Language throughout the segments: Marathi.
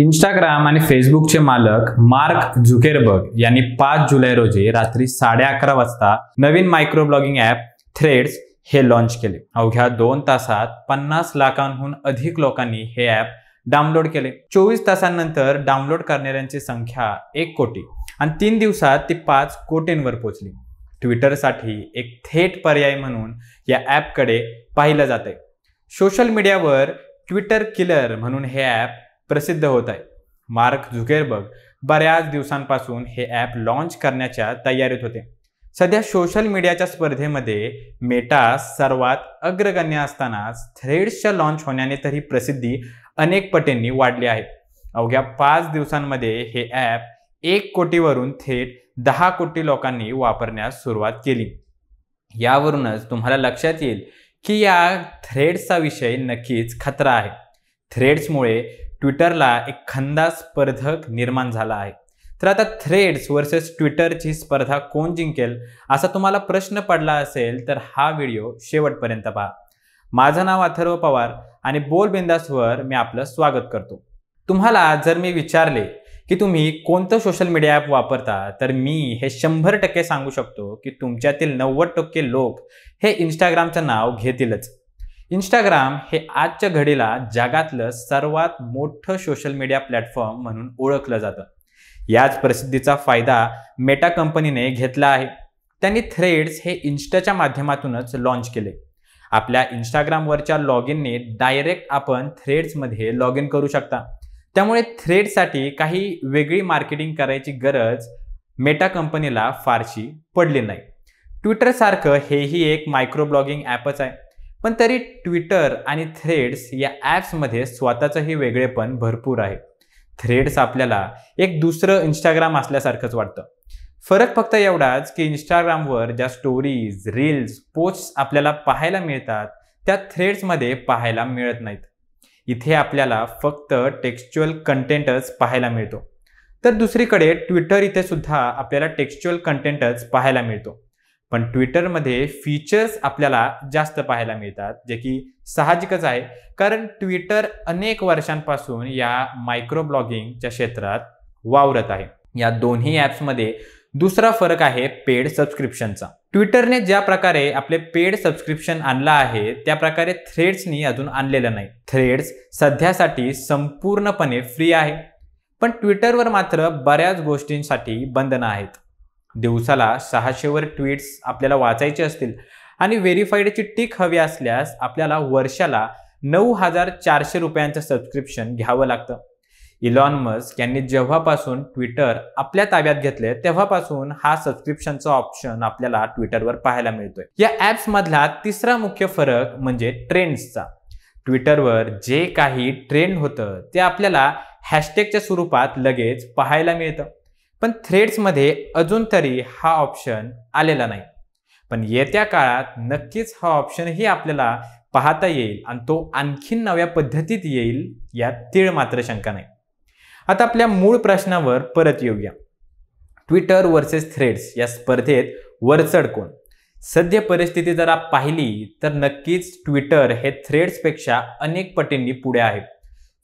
इंस्टाग्राम आणि फेसबुकचे मालक मार्क झुकेरबर्ग यांनी पाच जुलै रोजी रात्री साडे अकरा वाजता नवीन मायक्रो ब्लॉगिंग ॲप थ्रेड्स हे लॉन्च केले अवघ्या दोन तासात पन्नास लाखांहून अधिक लोकांनी हे ॲप डाउनलोड केले चोवीस तासांनंतर डाउनलोड करणाऱ्यांची संख्या एक कोटी आणि तीन दिवसात ती पाच कोटींवर पोचली ट्विटरसाठी एक थेट पर्याय म्हणून या ॲपकडे पाहिलं जाते सोशल मीडियावर ट्विटर किलर म्हणून हे ॲप प्रसिद्ध होत आहे मार्क झुकेरबर्ग बऱ्याच दिवसांपासून हे ॲप लॉन्च करण्याच्या तयारीत होते सध्या सोशल मीडियाच्या स्पर्धेमध्ये मेटा सर्वात अग्रगण्य असतानाच थ्रेड्सच्या लॉन्च होण्याने तरी प्रसिद्धी अनेक पटींनी वाढली आहे अवघ्या पाच दिवसांमध्ये हे ॲप एक कोटीवरून थेट दहा कोटी लोकांनी वापरण्यास सुरुवात केली यावरूनच तुम्हाला लक्षात येईल की या थ्रेड्सचा विषय नक्कीच खतरा आहे थ्रेड्समुळे ट्विटरला एक खंदा स्पर्धक निर्माण झाला आहे तर आता थ्रेड्स वर्सेस ट्विटरची स्पर्धा कोण जिंकेल असा तुम्हाला प्रश्न पडला असेल तर हा व्हिडिओ शेवटपर्यंत पहा माझं नाव अथर्व पवार आणि बोल बिंदासवर मी आपलं स्वागत करतो तुम्हाला जर मी विचारले की तुम्ही कोणतं सोशल मीडिया ॲप वापरता तर मी हे शंभर टक्के सांगू शकतो की तुमच्यातील नव्वद टक्के लोक हे इंस्टाग्रामचं नाव घेतीलच इंस्टाग्राम हे आजच्या घडीला जगातलं सर्वात मोठं सोशल मीडिया प्लॅटफॉर्म म्हणून ओळखलं जातं याच प्रसिद्धीचा फायदा मेटा कंपनीने घेतला आहे त्यांनी थ्रेड्स हे इंस्टाच्या माध्यमातूनच लॉन्च केले आपल्या इंस्टाग्रामवरच्या लॉग इनने डायरेक्ट आपण थ्रेड्समध्ये लॉग इन करू शकता त्यामुळे थ्रेडसाठी काही वेगळी मार्केटिंग करायची गरज मेटा कंपनीला फारशी पडली नाही ट्विटरसारखं हेही एक मायक्रो ब्लॉगिंग ॲपच आहे पण तरी ट्विटर आणि थ्रेड्स या ॲप्समध्ये स्वतःचंही वेगळेपण भरपूर आहे थ्रेड्स आपल्याला एक दुसरं इंस्टाग्राम असल्यासारखंच वाटतं फरक फक्त एवढाच की इंस्टाग्रामवर ज्या स्टोरीज रील्स पोस्ट आपल्याला पाहायला मिळतात त्या थ्रेड्समध्ये पाहायला मिळत नाहीत इथे आपल्याला फक्त टेक्स्च्युअल कंटेंटच पाहायला मिळतो तर दुसरीकडे ट्विटर इथे सुद्धा आपल्याला टेक्स्च्युअल कंटेंटच पाहायला मिळतो पण ट्विटरमध्ये फीचर्स आपल्याला जास्त पाहायला मिळतात जे की साहजिकच आहे कारण ट्विटर अनेक वर्षांपासून या मायक्रो ब्लॉगिंगच्या क्षेत्रात वावरत आहे या दोन्ही ॲप्समध्ये दुसरा फरक आहे पेड सबस्क्रिप्शनचा ट्विटरने ज्या प्रकारे आपले पेड सबस्क्रिप्शन आणलं आहे त्या प्रकारे थ्रेड्सनी अजून आणलेलं नाही थ्रेड्स सध्यासाठी संपूर्णपणे फ्री आहे पण ट्विटरवर मात्र बऱ्याच गोष्टींसाठी बंधनं आहेत दिवसाला सहाशेवर ट्विट्स आपल्याला वाचायचे असतील आणि व्हेरीफाईडची टिक हवी असल्यास आपल्याला वर्षाला नऊ हजार चारशे रुपयांचं सबस्क्रिप्शन घ्यावं लागतं इलॉन मस्क यांनी जेव्हापासून ट्विटर आपल्या ताब्यात घेतले तेव्हापासून हा सबस्क्रिप्शनचा ऑप्शन आपल्याला ट्विटरवर पाहायला मिळतोय या ॲप्समधला तिसरा मुख्य फरक म्हणजे ट्रेंड्सचा ट्विटरवर जे काही ट्रेंड होतं ते आपल्याला हॅशटॅगच्या स्वरूपात लगेच पाहायला मिळतं पण थ्रेड्समध्ये अजून तरी हा ऑप्शन आलेला नाही पण येत्या काळात नक्कीच हा ऑप्शनही आपल्याला पाहता येईल आणि तो आणखीन नव्या पद्धतीत येईल यात तीळ मात्र शंका नाही आता आपल्या मूळ प्रश्नावर परत येऊया ट्विटर वर्सेस थ्रेड्स या स्पर्धेत वरचढ कोण सद्य परिस्थिती जर आप पाहिली तर नक्कीच ट्विटर हे थ्रेड्सपेक्षा अनेक पटींनी पुढे आहे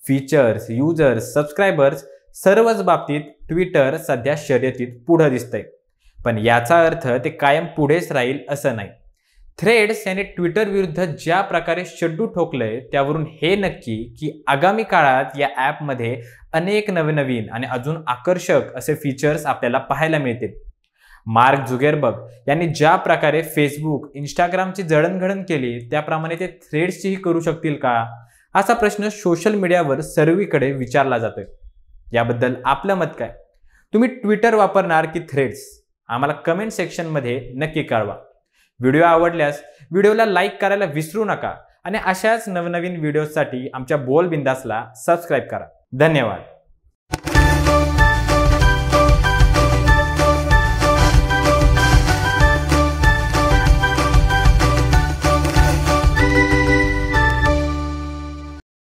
फीचर्स युजर्स सबस्क्रायबर्स सर्वच बाबतीत ट्विटर सध्या शर्यतीत पुढं दिसतंय पण याचा अर्थ ते कायम पुढेच राहील असं नाही थ्रेड्स यांनी ट्विटर विरुद्ध ज्या प्रकारे शड्डू ठोकलंय त्यावरून हे नक्की की आगामी काळात या ॲपमध्ये अनेक नवनवीन आणि अजून आकर्षक असे फीचर्स आपल्याला पाहायला मिळतील मार्क जुगेरबग यांनी ज्या प्रकारे फेसबुक इंस्टाग्रामची जडणघडण केली त्याप्रमाणे ते थ्रेड्सचीही करू शकतील का असा प्रश्न सोशल मीडियावर सर्वीकडे विचारला जातोय याबद्दल आपलं मत काय तुम्ही ट्विटर वापरणार की थ्रेड्स आम्हाला कमेंट सेक्शनमध्ये नक्की कळवा व्हिडिओ आवडल्यास व्हिडिओला लाईक करायला विसरू नका आणि अशाच नवनवीन व्हिडिओसाठी आमच्या बोलबिंदासला बिंदासला सबस्क्राईब करा धन्यवाद